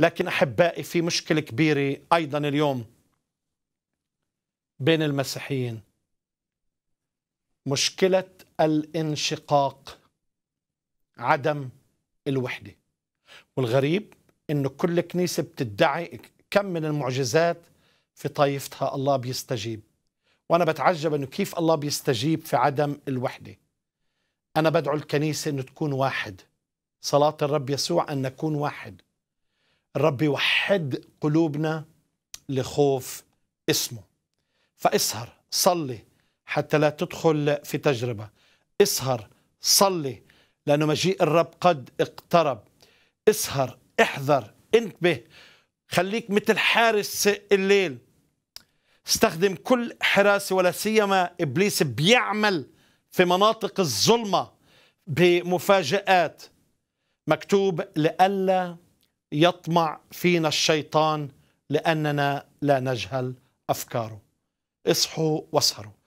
لكن أحبائي في مشكلة كبيرة أيضا اليوم بين المسيحيين مشكلة الانشقاق عدم الوحدة والغريب أنه كل كنيسة بتدعي كم من المعجزات في طائفتها الله بيستجيب وأنا بتعجب أنه كيف الله بيستجيب في عدم الوحدة أنا بدعو الكنيسة أنه تكون واحد صلاة الرب يسوع أن نكون واحد الرب يوحد قلوبنا لخوف اسمه فاسهر صلي حتى لا تدخل في تجربة اسهر صلي لأنه مجيء الرب قد اقترب اسهر احذر انتبه خليك مثل حارس الليل استخدم كل حراسة ولا سيما إبليس بيعمل في مناطق الظلمة بمفاجآت مكتوب لألا يطمع فينا الشيطان لأننا لا نجهل أفكاره اصحوا واسهروا